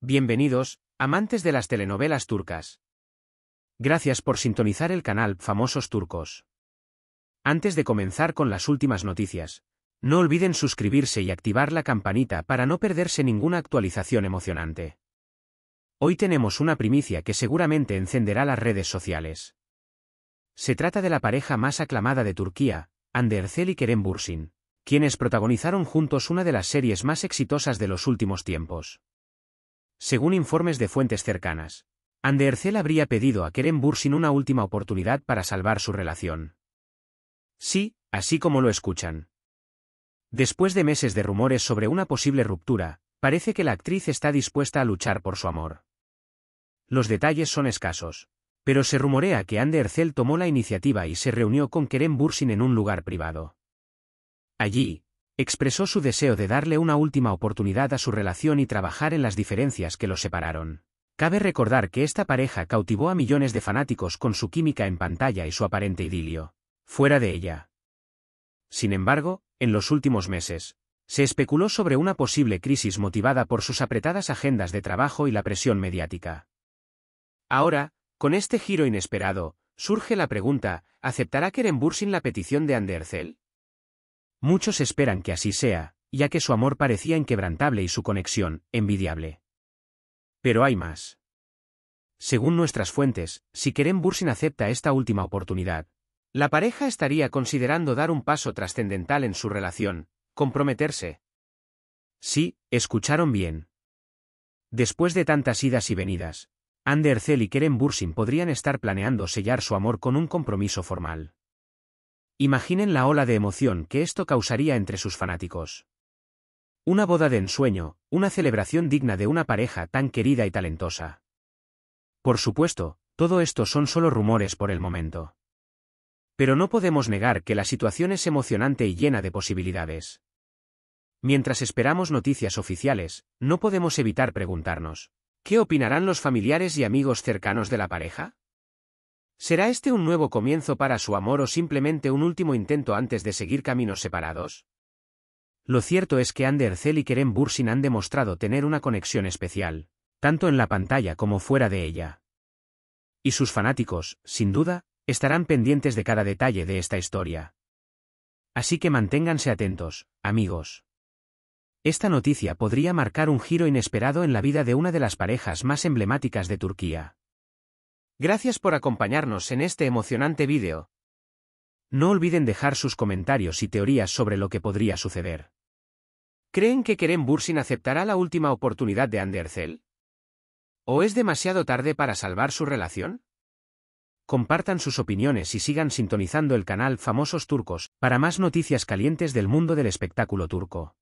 Bienvenidos, amantes de las telenovelas turcas. Gracias por sintonizar el canal Famosos Turcos. Antes de comenzar con las últimas noticias, no olviden suscribirse y activar la campanita para no perderse ninguna actualización emocionante. Hoy tenemos una primicia que seguramente encenderá las redes sociales. Se trata de la pareja más aclamada de Turquía, Anderzel y Kerem Bursin, quienes protagonizaron juntos una de las series más exitosas de los últimos tiempos según informes de fuentes cercanas. Andercel habría pedido a Keren Bursin una última oportunidad para salvar su relación. Sí, así como lo escuchan. Después de meses de rumores sobre una posible ruptura, parece que la actriz está dispuesta a luchar por su amor. Los detalles son escasos, pero se rumorea que Anderzel tomó la iniciativa y se reunió con Keren Bursin en un lugar privado. Allí, expresó su deseo de darle una última oportunidad a su relación y trabajar en las diferencias que los separaron. Cabe recordar que esta pareja cautivó a millones de fanáticos con su química en pantalla y su aparente idilio. Fuera de ella. Sin embargo, en los últimos meses, se especuló sobre una posible crisis motivada por sus apretadas agendas de trabajo y la presión mediática. Ahora, con este giro inesperado, surge la pregunta, ¿aceptará Keren Bursin la petición de Anderzel? Muchos esperan que así sea, ya que su amor parecía inquebrantable y su conexión, envidiable. Pero hay más. Según nuestras fuentes, si Keren Bursin acepta esta última oportunidad, la pareja estaría considerando dar un paso trascendental en su relación, comprometerse. Sí, escucharon bien. Después de tantas idas y venidas, Anderzel y Keren Bursin podrían estar planeando sellar su amor con un compromiso formal. Imaginen la ola de emoción que esto causaría entre sus fanáticos. Una boda de ensueño, una celebración digna de una pareja tan querida y talentosa. Por supuesto, todo esto son solo rumores por el momento. Pero no podemos negar que la situación es emocionante y llena de posibilidades. Mientras esperamos noticias oficiales, no podemos evitar preguntarnos, ¿qué opinarán los familiares y amigos cercanos de la pareja? ¿Será este un nuevo comienzo para su amor o simplemente un último intento antes de seguir caminos separados? Lo cierto es que Andercel y Kerem Bursin han demostrado tener una conexión especial, tanto en la pantalla como fuera de ella. Y sus fanáticos, sin duda, estarán pendientes de cada detalle de esta historia. Así que manténganse atentos, amigos. Esta noticia podría marcar un giro inesperado en la vida de una de las parejas más emblemáticas de Turquía. Gracias por acompañarnos en este emocionante vídeo. No olviden dejar sus comentarios y teorías sobre lo que podría suceder. ¿Creen que Kerem Bursin aceptará la última oportunidad de Andercel? ¿O es demasiado tarde para salvar su relación? Compartan sus opiniones y sigan sintonizando el canal Famosos Turcos para más noticias calientes del mundo del espectáculo turco.